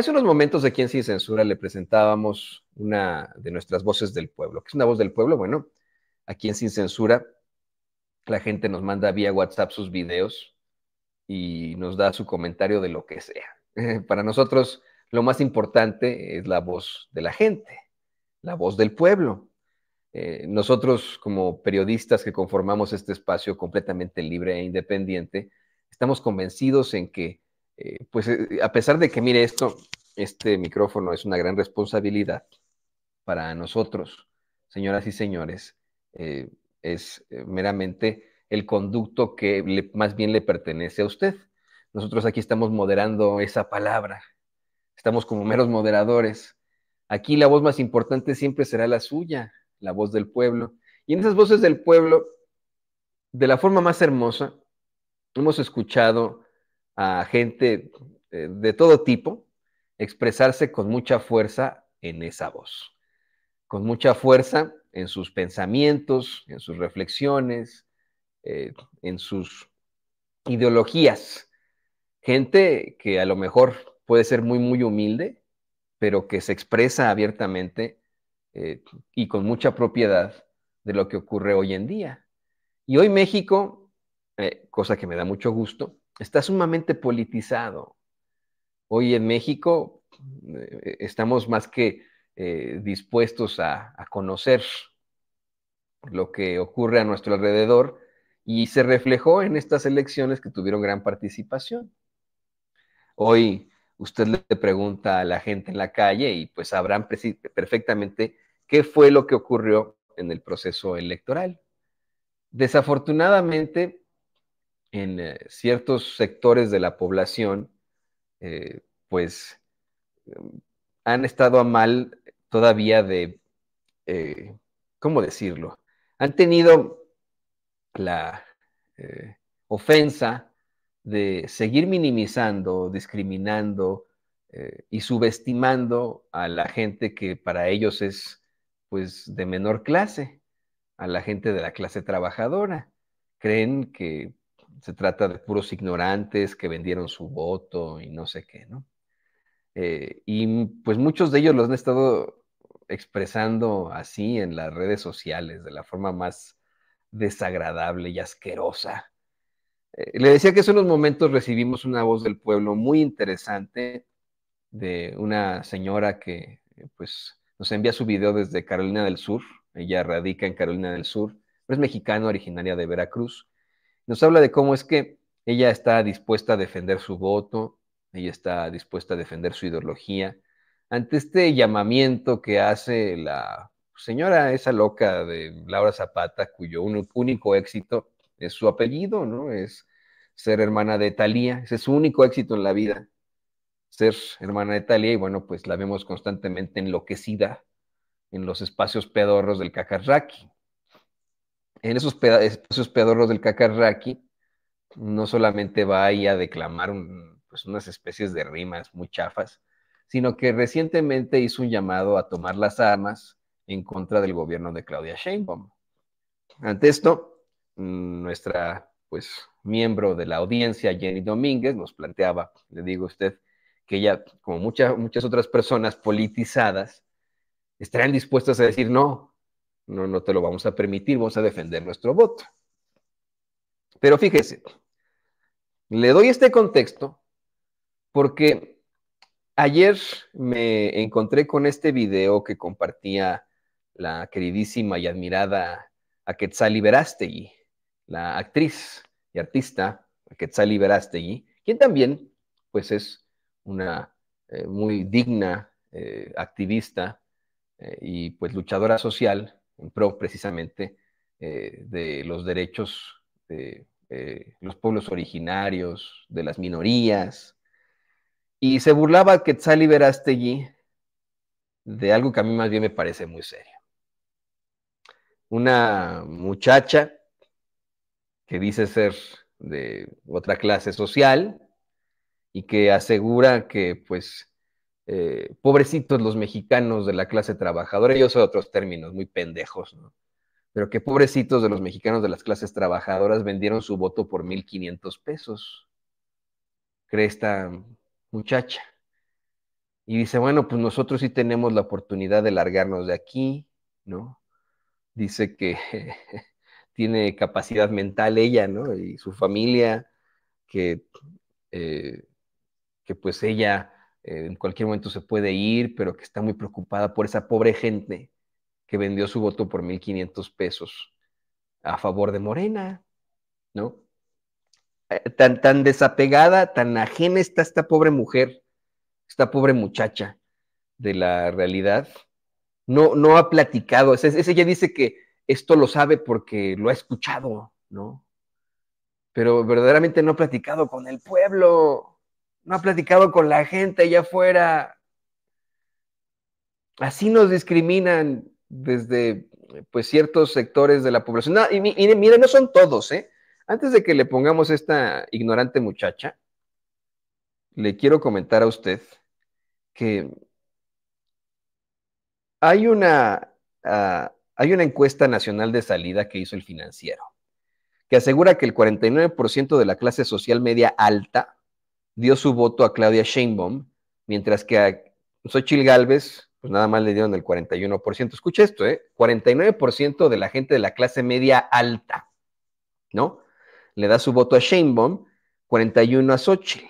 Hace unos momentos aquí en Sin Censura le presentábamos una de nuestras voces del pueblo. ¿Qué es una voz del pueblo? Bueno, aquí en Sin Censura la gente nos manda vía WhatsApp sus videos y nos da su comentario de lo que sea. Para nosotros lo más importante es la voz de la gente, la voz del pueblo. Eh, nosotros como periodistas que conformamos este espacio completamente libre e independiente, estamos convencidos en que eh, pues eh, a pesar de que, mire, esto, este micrófono es una gran responsabilidad para nosotros, señoras y señores, eh, es meramente el conducto que más bien le pertenece a usted. Nosotros aquí estamos moderando esa palabra, estamos como meros moderadores. Aquí la voz más importante siempre será la suya, la voz del pueblo. Y en esas voces del pueblo, de la forma más hermosa, hemos escuchado a gente eh, de todo tipo expresarse con mucha fuerza en esa voz, con mucha fuerza en sus pensamientos, en sus reflexiones, eh, en sus ideologías. Gente que a lo mejor puede ser muy, muy humilde, pero que se expresa abiertamente eh, y con mucha propiedad de lo que ocurre hoy en día. Y hoy México, cosa que me da mucho gusto, está sumamente politizado. Hoy en México eh, estamos más que eh, dispuestos a conocer lo que ocurre a nuestro alrededor y se reflejó en estas elecciones que tuvieron gran participación. Hoy usted le pregunta a la gente en la calle y pues sabrán perfectamente qué fue lo que ocurrió en el proceso electoral. Desafortunadamente, en eh, ciertos sectores de la población, eh, pues em, han estado a mal todavía de, eh, ¿cómo decirlo? Han tenido la ofensa de seguir minimizando, discriminando y subestimando a la gente que para ellos es pues de menor clase, a la gente de la clase trabajadora. Creen que se trata de puros ignorantes que vendieron su voto y no sé qué, ¿no? Eh, y pues muchos de ellos los han estado expresando así en las redes sociales, de la forma más desagradable y asquerosa. Eh, le decía que hace unos momentos recibimos una voz del pueblo muy interesante de una señora que eh, pues nos envía su video desde Carolina del Sur, ella radica en Carolina del Sur, pero es mexicana originaria de Veracruz nos habla de cómo es que ella está dispuesta a defender su voto, ella está dispuesta a defender su ideología. Ante este llamamiento que hace la señora esa loca de Laura Zapata, cuyo único éxito es su apellido, ¿no? Es ser hermana de Talía, ese es su único éxito en la vida, ser hermana de Talía, y bueno, pues la vemos constantemente enloquecida en los espacios pedorros del Cajarraqui en esos, esos pedorros del cacarraqui, no solamente va ahí a declamar pues, unas especies de rimas muy chafas, sino que recientemente hizo un llamado a tomar las armas en contra del gobierno de Claudia Sheinbaum. Ante esto, nuestra pues miembro de la audiencia Jenny Domínguez nos planteaba, le digo a usted, que ella, como muchas muchas otras personas politizadas, estarían dispuestas a decir no, no, no te lo vamos a permitir, vamos a defender nuestro voto. Pero fíjese, le doy este contexto porque ayer me encontré con este video que compartía la queridísima y admirada Aquetzali Verástegui, la actriz y artista Aquetzali Verástegui, quien también pues es una eh, muy digna eh, activista eh, y pues luchadora social en pro precisamente eh, de los derechos de eh, los pueblos originarios, de las minorías. Y se burlaba Quetzal Verastegui de algo que a mí más bien me parece muy serio. Una muchacha que dice ser de otra clase social y que asegura que pues eh, pobrecitos los mexicanos de la clase trabajadora, yo sé otros términos muy pendejos, ¿no? Pero que pobrecitos de los mexicanos de las clases trabajadoras vendieron su voto por 1.500 pesos, cree esta muchacha. Y dice, bueno, pues nosotros sí tenemos la oportunidad de largarnos de aquí, ¿no? Dice que tiene capacidad mental ella, ¿no? Y su familia, que, eh, que pues ella eh, en cualquier momento se puede ir, pero que está muy preocupada por esa pobre gente que vendió su voto por 1.500 pesos a favor de Morena, ¿no? Eh, tan, tan desapegada, tan ajena está esta pobre mujer, esta pobre muchacha de la realidad. No, no ha platicado, Ese ella dice que esto lo sabe porque lo ha escuchado, ¿no? Pero verdaderamente no ha platicado con el pueblo no ha platicado con la gente allá afuera. Así nos discriminan desde pues ciertos sectores de la población. No, y miren, no son todos, ¿eh? Antes de que le pongamos esta ignorante muchacha, le quiero comentar a usted que hay una, ah, hay una encuesta nacional de salida que hizo el financiero, que asegura que el 49% de la clase social media alta dio su voto a Claudia Sheinbaum, mientras que a Xochitl Galvez, pues nada más le dieron el 41%. Escucha esto, ¿eh? 49% de la gente de la clase media alta, ¿no? Le da su voto a Sheinbaum, 41% a Xochitl.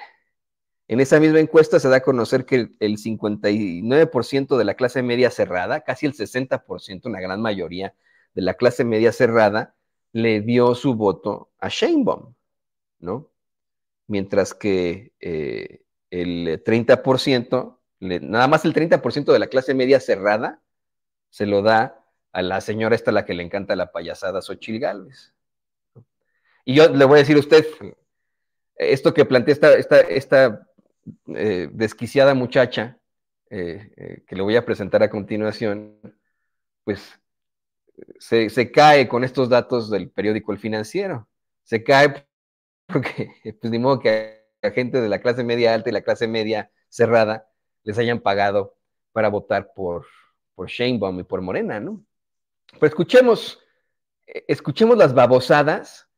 En esa misma encuesta se da a conocer que el 59% de la clase media cerrada, casi el 60%, una gran mayoría de la clase media cerrada, le dio su voto a Sheinbaum, ¿no? mientras que eh, el 30%, nada más el 30% de la clase media cerrada se lo da a la señora esta la que le encanta la payasada Xochil Gálvez. Y yo le voy a decir a usted, esto que plantea esta, esta, eh, desquiciada muchacha, eh, que le voy a presentar a continuación, pues se, cae con estos datos del periódico El Financiero. Se cae porque pues ni modo que la gente de la clase media alta y la clase media cerrada les hayan pagado para votar por, por Sheinbaum y por Morena, ¿no? Pero escuchemos, eh, escuchemos las babosadas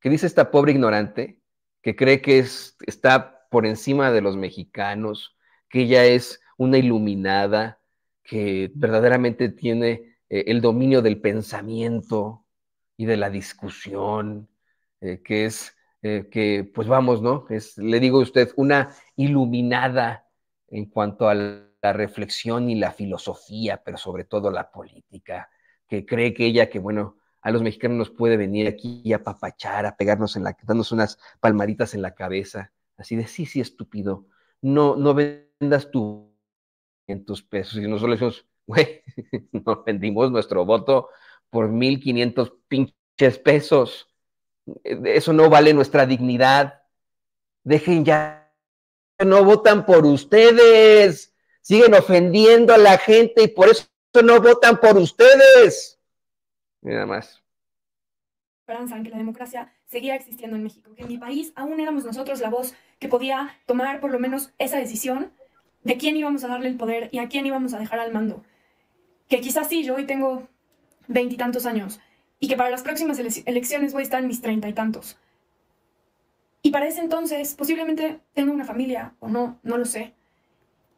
que dice esta pobre ignorante que cree que está por encima de los mexicanos, que ella es una iluminada, que verdaderamente tiene eh, el dominio del pensamiento y de la discusión, eh, que es eh, que pues vamos, ¿no? Es, le digo a usted, una iluminada en cuanto a la reflexión y la filosofía, pero sobre todo la política, que cree que ella, que bueno, a los mexicanos nos puede venir aquí a papachar, a pegarnos en la, darnos unas palmaditas en la cabeza, así de sí, sí, estúpido, no, no vendas tu en tus pesos. Y nosotros le decimos, güey, no vendimos nuestro voto por 1.500 pinches pesos. Eh, eso no vale nuestra dignidad. Dejen ya, no votan por ustedes, siguen ofendiendo a la gente y por eso no votan por ustedes. Nada más. Esperanza que la democracia seguía existiendo en México, que en mi país aún éramos nosotros la voz que podía tomar por lo menos esa decisión de quién íbamos a darle el poder y a quién íbamos a dejar al mando. Que quizás sí, yo hoy tengo veintitantos años, y que para las próximas elecciones voy a estar en mis treinta y tantos. Y para ese entonces posiblemente tengo una familia o no, no lo sé.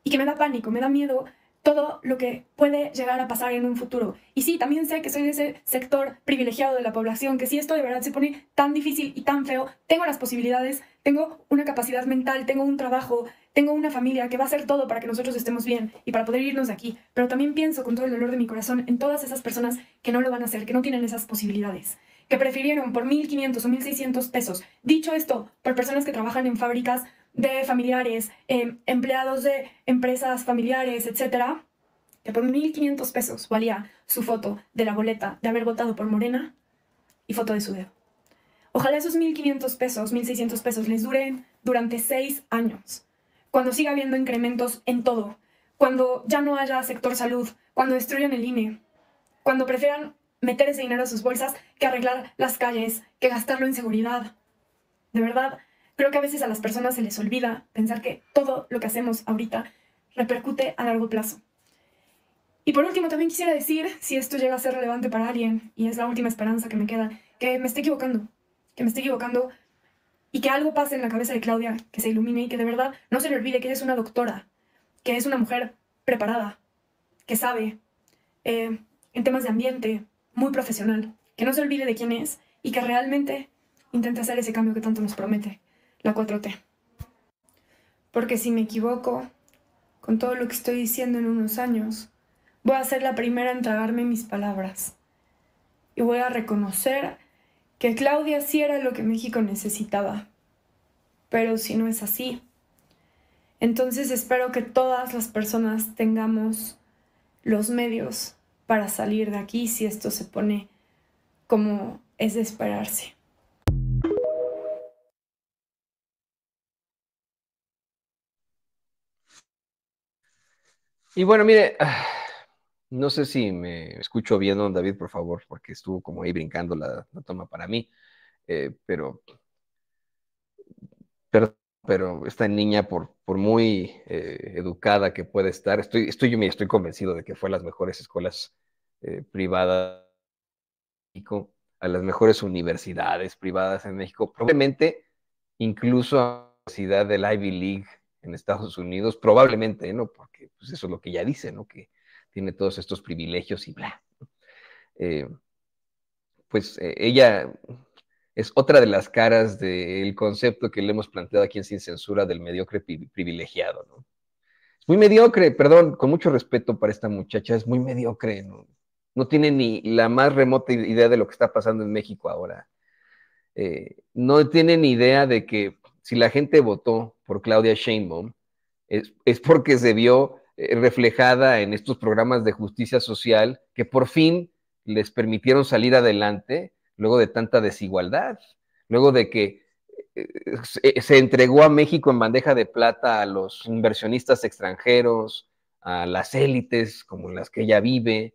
Y que me da pánico, me da miedo todo lo que puede llegar a pasar en un futuro. Y sí, también sé que soy de ese sector privilegiado de la población, que si esto de verdad se pone tan difícil y tan feo, tengo las posibilidades, tengo una capacidad mental, tengo un trabajo, tengo una familia que va a hacer todo para que nosotros estemos bien y para poder irnos de aquí, pero también pienso con todo el dolor de mi corazón en todas esas personas que no lo van a hacer, que no tienen esas posibilidades, que prefirieron por 1.500 o 1.600 pesos, dicho esto, por personas que trabajan en fábricas de familiares, em, empleados de empresas familiares, etcétera, que por 1.500 pesos valía su foto de la boleta de haber votado por Morena y foto de su dedo. Ojalá esos 1.500 pesos, 1.600 pesos les duren durante seis años cuando siga habiendo incrementos en todo, cuando ya no haya sector salud, cuando destruyan el INE, cuando prefieran meter ese dinero a sus bolsas que arreglar las calles, que gastarlo en seguridad. De verdad, creo que a veces a las personas se les olvida pensar que todo lo que hacemos ahorita repercute a largo plazo. Y por último, también quisiera decir, si esto llega a ser relevante para alguien, y es la última esperanza que me queda, que me esté equivocando, que me esté equivocando y que algo pase en la cabeza de Claudia, que se ilumine y que de verdad no se le olvide que ella es una doctora, que es una mujer preparada, que sabe eh, en temas de ambiente, muy profesional, que no se olvide de quién es y que realmente intente hacer ese cambio que tanto nos promete la 4T. Porque si me equivoco, con todo lo que estoy diciendo en unos años, voy a ser la primera en tragarme mis palabras y voy a reconocer que Claudia sí era lo que México necesitaba. Pero si no es así, entonces espero que todas las personas tengamos los medios para salir de aquí si esto se pone como es de esperarse. Y bueno, mire, no sé si me escucho bien, don David, por favor, porque estuvo como ahí brincando la, toma para mí, eh, pero, pero, esta niña, por, por muy eh, educada que pueda estar, estoy, estoy, yo me estoy convencido de que fue a las mejores escuelas eh, privadas en México, a las mejores universidades privadas en México, probablemente incluso a la ciudad del Ivy League en Estados Unidos, probablemente, ¿no? Porque pues, eso es lo que ya dice, ¿no? Que tiene todos estos privilegios y bla. Eh, pues eh, ella es otra de las caras del concepto que le hemos planteado aquí en Sin Censura del mediocre privilegiado, ¿no? Es muy mediocre, perdón, con mucho respeto para esta muchacha, es muy mediocre, ¿no? tiene ni la más remota idea de lo que está pasando en México ahora. Eh, no tiene ni idea de que si la gente votó por Claudia Sheinbaum, es, es porque se vio eh, reflejada en estos programas de justicia social que por fin les permitieron salir adelante luego de tanta desigualdad, luego de que eh, eh, se entregó a México en bandeja de plata a los inversionistas extranjeros, a las élites como las que ella vive,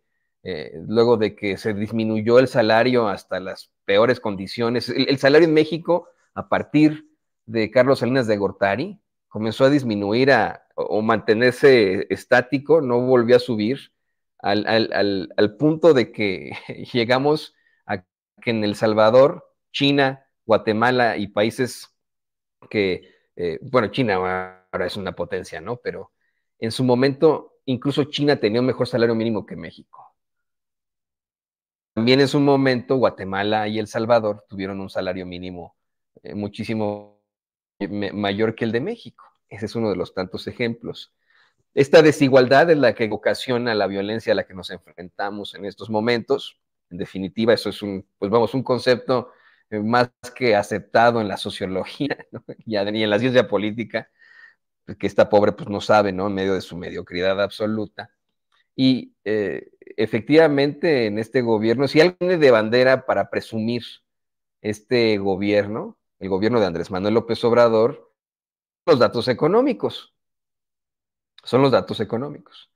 luego de que se disminuyó el salario hasta las peores condiciones. El, salario en México, a partir de Carlos Salinas de Gortari, comenzó a disminuir a o mantenerse estático, no volvió a subir al, punto de que llegamos a que en El Salvador, China, Guatemala y países que, eh, bueno, China ahora es una potencia, ¿no? Pero en su momento, incluso China tenía un mejor salario mínimo que México. También en su momento, Guatemala y El Salvador tuvieron un salario mínimo eh, muchísimo eh, mayor que el de México. Ese es uno de los tantos ejemplos. Esta desigualdad es la que ocasiona la violencia a la que nos enfrentamos en estos momentos. En definitiva, eso es un, pues vamos, un concepto eh, más que aceptado en la sociología y en la ciencia política, pues, que esta pobre pues no sabe, ¿no? En medio de su mediocridad absoluta. Y eh, efectivamente en este gobierno, si alguien de bandera para presumir este gobierno, el gobierno de Andrés Manuel López Obrador, los datos económicos. Son los datos económicos.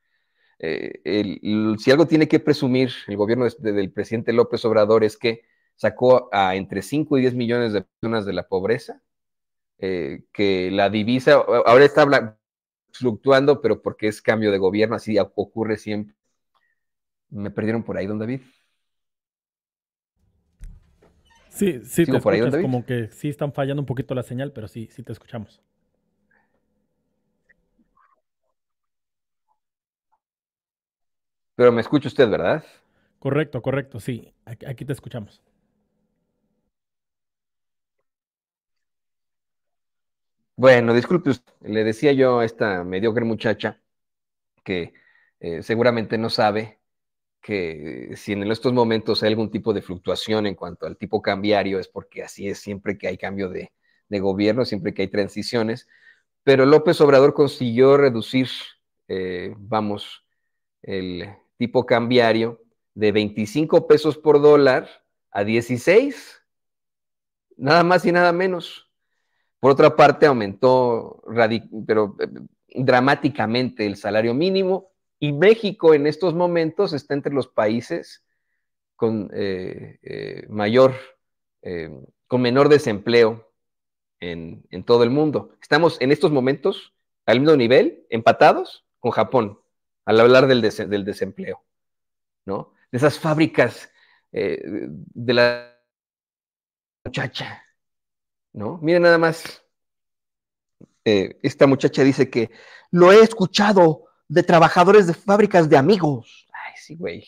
Eh, si algo tiene que presumir el gobierno del presidente López Obrador es que sacó a entre 5 y 10 millones de personas de la pobreza, eh, que la divisa ahora está fluctuando, pero porque es cambio de gobierno, así ocurre siempre. Me perdieron por ahí, don David. Sí, sí, como que sí están fallando un poquito la señal, pero sí, sí te escuchamos. Pero me escucha usted, ¿verdad? Correcto, correcto, sí. Aquí, te escuchamos. Bueno, disculpe Le decía yo a esta mediocre muchacha que eh, seguramente no sabe que eh, si en estos momentos hay algún tipo de fluctuación en cuanto al tipo cambiario, es porque así es siempre que hay cambio de, gobierno, siempre que hay transiciones. Pero López Obrador consiguió reducir, eh, vamos, el, tipo cambiario de 25 pesos por dólar a 16, nada más y nada menos. Por otra parte, aumentó pero, eh, dramáticamente el salario mínimo y México en estos momentos está entre los países con eh, eh, mayor, con menor desempleo en todo el mundo. Estamos en estos momentos al mismo nivel, empatados con Japón al hablar del, desempleo, ¿no? De esas fábricas eh, de la muchacha, ¿no? Miren nada más, eh, esta muchacha dice que lo he escuchado de trabajadores de fábricas de amigos. Ay, sí, güey.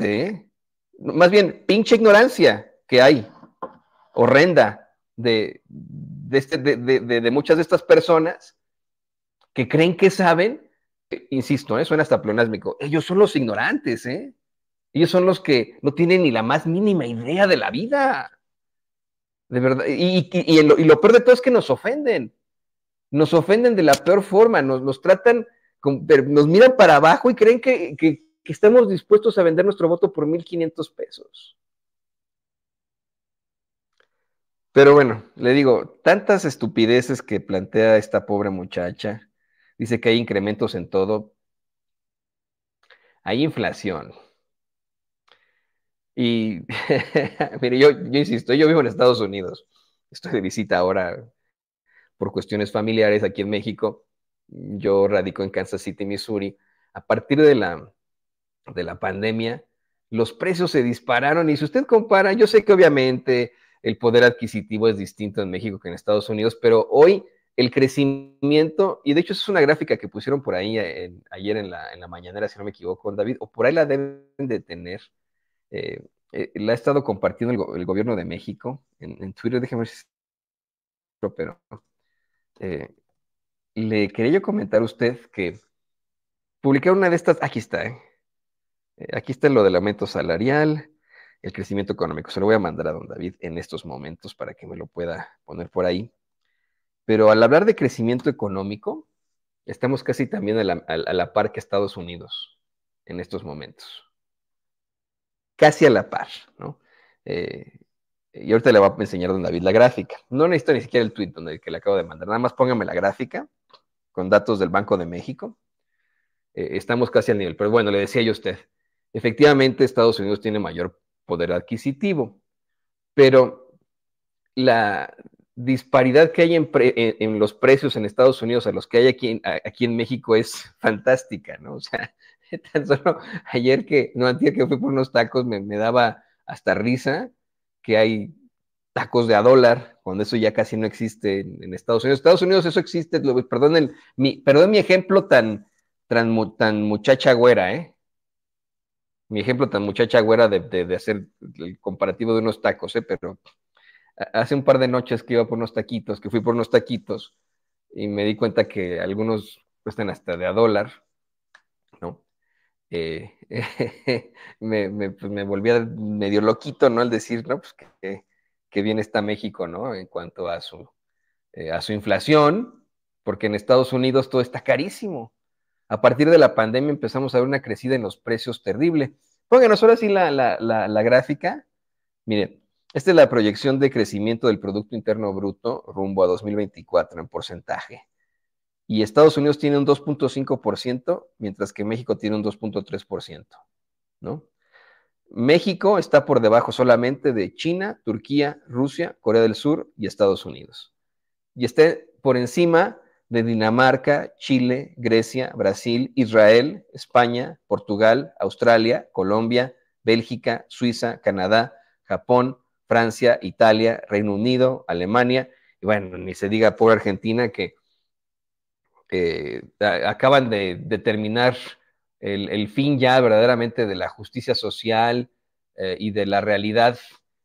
¿eh? Más bien, pinche ignorancia que hay, horrenda, de, este, muchas de estas personas que creen que saben, eh, insisto, ¿eh? suena hasta pleonásmico, ellos son los ignorantes, eh. Ellos son los que no tienen ni la más mínima idea de la vida. De verdad. Y, lo, peor de todo es que nos ofenden. Nos ofenden de la peor forma, nos, tratan, nos miran para abajo y creen que, que estamos dispuestos a vender nuestro voto por 1.500 pesos. Pero bueno, le digo, tantas estupideces que plantea esta pobre muchacha. Dice que hay incrementos en todo. Hay inflación. Y mire, yo, insisto, yo vivo en Estados Unidos. Estoy de visita ahora por cuestiones familiares aquí en México. Yo radico en Kansas City, Missouri. A partir de la, de la pandemia, los precios se dispararon y si usted compara, yo sé que obviamente el poder adquisitivo es distinto en México que en Estados Unidos, pero hoy el crecimiento, y de hecho es una gráfica que pusieron por ahí ayer en la, mañana, mañanera, si no me equivoco, David, o por ahí la deben de tener. Eh, eh, la ha estado compartiendo el, gobierno de México en, Twitter, déjeme ver si pero eh, le quería yo comentar a usted que publicar una de estas, aquí está, aquí está lo del aumento salarial, el crecimiento económico, se lo voy a mandar a don David en estos momentos para que me lo pueda poner por ahí. Pero al hablar de crecimiento económico, estamos casi también a la, par que Estados Unidos en estos momentos. Casi a la par, ¿no? Eh, y ahorita le voy a enseñar don David la gráfica. No necesito ni siquiera el tweet donde que le acabo de mandar. Nada más póngame la gráfica con datos del Banco de México. Eh, estamos casi al nivel. Pero bueno, le decía yo a usted, efectivamente Estados Unidos tiene mayor poder adquisitivo, pero la, disparidad que hay en, los precios en Estados Unidos a los que hay aquí, en México es fantástica, ¿no? O sea, tan solo ayer que, no, antes que fui por unos tacos, me, daba hasta risa que hay tacos de a dólar, cuando eso ya casi no existe en, Estados Unidos. Estados Unidos eso existe, lo, perdón, mi, perdón mi ejemplo tan, muchacha güera, ¿eh? Mi ejemplo tan muchacha güera de, de hacer el comparativo de unos tacos, ¿eh? Pero hace un par de noches que iba por unos taquitos, que fui por unos taquitos y me di cuenta que algunos cuestan hasta de a dólar, ¿no? Eh, pues, me, volvía medio loquito, ¿no? Al decir, ¿no? Pues que, bien está México, ¿no? En cuanto a su, eh, a su inflación, porque en Estados Unidos todo está carísimo. A partir de la pandemia empezamos a ver una crecida en los precios terrible. Pónganos ahora sí la gráfica. Miren, esta es la proyección de crecimiento del Producto Interno Bruto rumbo a 2024 en porcentaje. Y Estados Unidos tiene un 2.5%, mientras que México tiene un 2.3%, ¿no? México está por debajo solamente de China, Turquía, Rusia, Corea del Sur y Estados Unidos. Y está por encima de Dinamarca, Chile, Grecia, Brasil, Israel, España, Portugal, Australia, Colombia, Bélgica, Suiza, Canadá, Japón, Francia, Italia, Reino Unido, Alemania, y bueno, ni se diga por Argentina que eh, acaban de, determinar el, fin ya verdaderamente de la justicia social eh, y de la realidad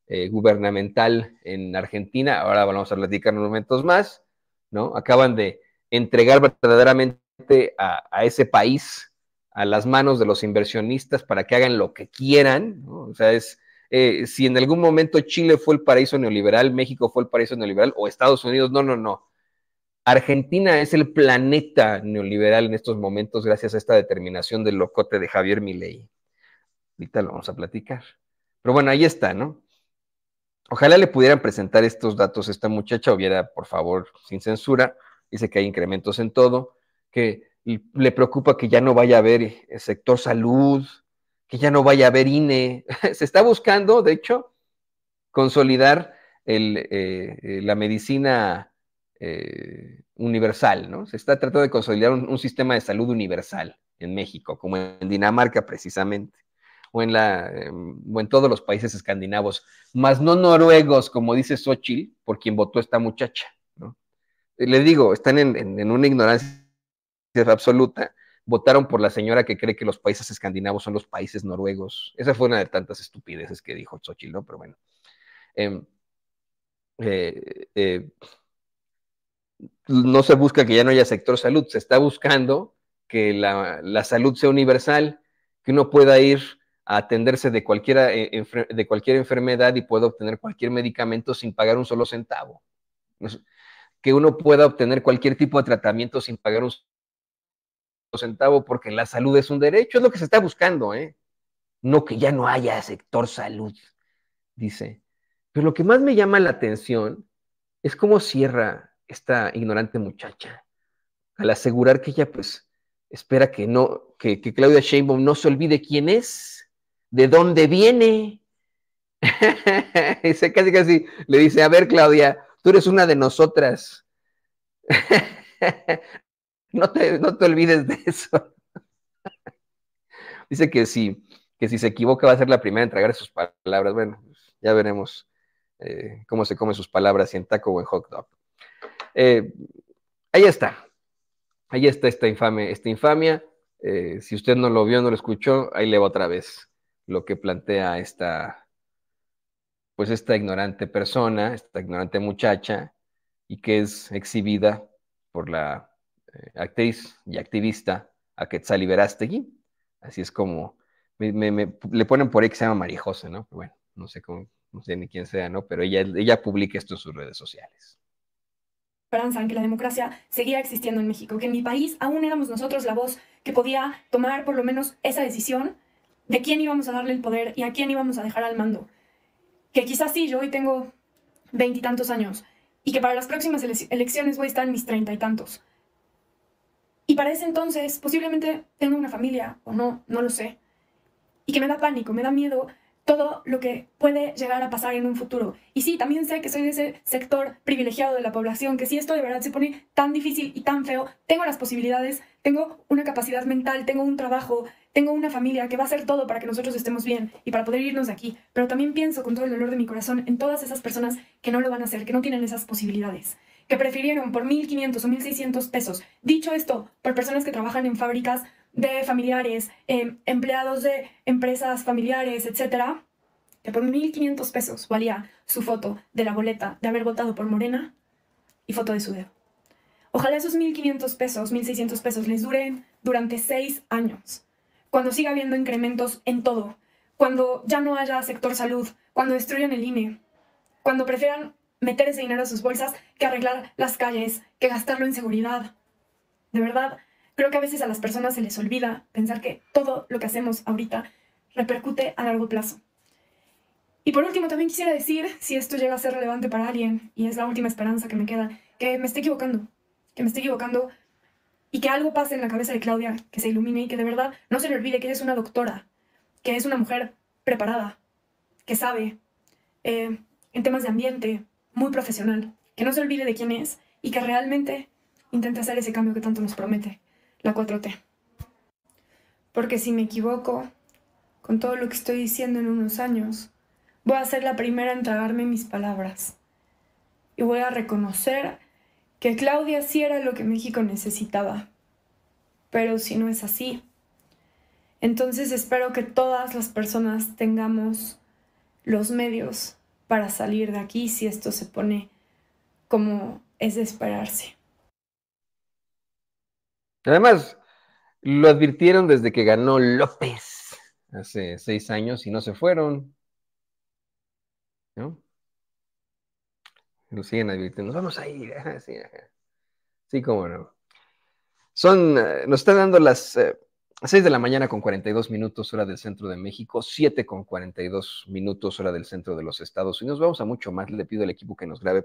eh, gubernamental en Argentina. Ahora vamos a platicar unos momentos más, ¿no? Acaban de entregar verdaderamente a, a ese país a las manos de los inversionistas para que hagan lo que quieran, ¿no? O sea, es eh, si en algún momento Chile fue el paraíso neoliberal, México fue el paraíso neoliberal o Estados Unidos, no, no, no. Argentina es el planeta neoliberal en estos momentos gracias a esta determinación del locote de Javier Milei. Ahorita lo vamos a platicar. Pero bueno, ahí está, ¿no? Ojalá le pudieran presentar estos datos a esta muchacha, hubiera, por favor, sin censura. Dice que hay incrementos en todo, que le preocupa que ya no vaya a haber el eh, sector salud, que ya no vaya a haber INE. Se está buscando, de hecho, consolidar eh, eh, la medicina eh, universal, ¿no? Se está tratando de consolidar un, sistema de salud universal en México, como en Dinamarca precisamente, o en, la, en todos los países escandinavos, más no noruegos, como dice Xochitl, por quien votó esta muchacha, ¿no? Le digo, están en una ignorancia absoluta votaron por la señora que cree que los países escandinavos son los países noruegos. Esa fue una de tantas estupideces que dijo Xochitl, ¿no? Pero bueno. Em, eh, eh, no se busca que ya no haya sector salud, se está buscando que la, la salud sea universal, que uno pueda ir a atenderse de, cualquiera, eh, de cualquier enfermedad y pueda obtener cualquier medicamento sin pagar un solo centavo. Que uno pueda obtener cualquier tipo de tratamiento sin pagar un centavo porque la salud es un derecho, es lo que se está buscando, ¿eh? No que ya no haya sector salud, dice. Pero lo que más me llama la atención es cómo cierra esta ignorante muchacha al asegurar que ella, pues, espera que no, que, Claudia Sheinbaum no se olvide quién es, de dónde viene. se casi casi le dice, a ver, Claudia, tú eres una de nosotras. No te, olvides de eso. Dice que si, que si se equivoca va a ser la primera en tragar sus palabras. Bueno, ya veremos eh, cómo se come sus palabras, si en taco o en hot dog. Eh, ahí está. Ahí está esta, infame, esta infamia. Eh, si usted no lo vio, no lo escuchó, ahí le va otra vez lo que plantea esta, pues esta ignorante persona, esta ignorante muchacha, y que es exhibida por la eh, actriz y activista a Quetzal Así es como le ponen por ahí que se llama Marijosa, ¿no? bueno, no sé cómo, sé ni quién sea, ¿no? Pero ella, ella publica esto en sus redes sociales en que la democracia seguía existiendo en México, que en mi país aún éramos nosotros la voz que podía tomar por lo menos esa decisión de quién íbamos a darle el poder y a quién íbamos a dejar al mando. Que quizás sí, yo hoy tengo veintitantos años y que para las próximas elecciones voy a estar en mis treinta y tantos, y para ese entonces, posiblemente tengo una familia o no, no lo sé. Y que me da pánico, me da miedo todo lo que puede llegar a pasar en un futuro. Y sí, también sé que soy de ese sector privilegiado de la población, que si esto de verdad se pone tan difícil y tan feo, tengo las posibilidades, tengo una capacidad mental, tengo un trabajo, tengo una familia que va a hacer todo para que nosotros estemos bien y para poder irnos de aquí. Pero también pienso con todo el dolor de mi corazón en todas esas personas que no lo van a hacer, que no tienen esas posibilidades que prefirieron por 1.500 o 1.600 pesos, dicho esto, por personas que trabajan en fábricas de familiares, em, empleados de empresas familiares, etcétera, que por 1.500 pesos valía su foto de la boleta de haber votado por Morena y foto de su dedo. Ojalá esos 1.500 pesos, 1.600 pesos les duren durante seis años, cuando siga habiendo incrementos en todo, cuando ya no haya sector salud, cuando destruyan el INE, cuando prefieran meter ese dinero a sus bolsas que arreglar las calles, que gastarlo en seguridad. De verdad, creo que a veces a las personas se les olvida pensar que todo lo que hacemos ahorita repercute a largo plazo. Y por último, también quisiera decir, si esto llega a ser relevante para alguien, y es la última esperanza que me queda, que me esté equivocando, que me esté equivocando y que algo pase en la cabeza de Claudia, que se ilumine y que de verdad no se le olvide que ella es una doctora, que es una mujer preparada, que sabe eh, en temas de ambiente, muy profesional, que no se olvide de quién es y que realmente intente hacer ese cambio que tanto nos promete, la 4T. Porque si me equivoco, con todo lo que estoy diciendo en unos años, voy a ser la primera en tragarme mis palabras. Y voy a reconocer que Claudia sí era lo que México necesitaba. Pero si no es así, entonces espero que todas las personas tengamos los medios para salir de aquí si esto se pone como es de esperarse. Además, lo advirtieron desde que ganó López hace seis años y no se fueron. ¿No? Lo siguen advirtiendo. Nos vamos a ir. Sí, como no. Son, eh, nos están dando las eh, 6 de la mañana con 42 minutos hora del centro de México, 7 con 42 minutos hora del centro de los Estados Unidos. Vamos a mucho más. Le pido al equipo que nos grabe.